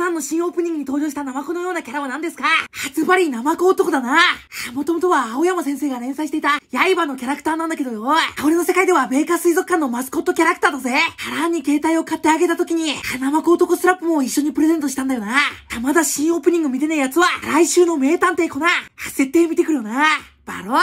ナンの新オープニングに登場したナマコのようなキャラは何ですかはずばりナマコ男だな。もともとは青山先生が連載していた刃のキャラクターなんだけどよ。俺の世界ではカー水族館のマスコットキャラクターだぜ。ハランに携帯を買ってあげた時に、花巻男スラップも一緒にプレゼントしたんだよな。まだ新オープニング見てねえ奴は、来週の名探偵コナン、設定見てくるよな。バロー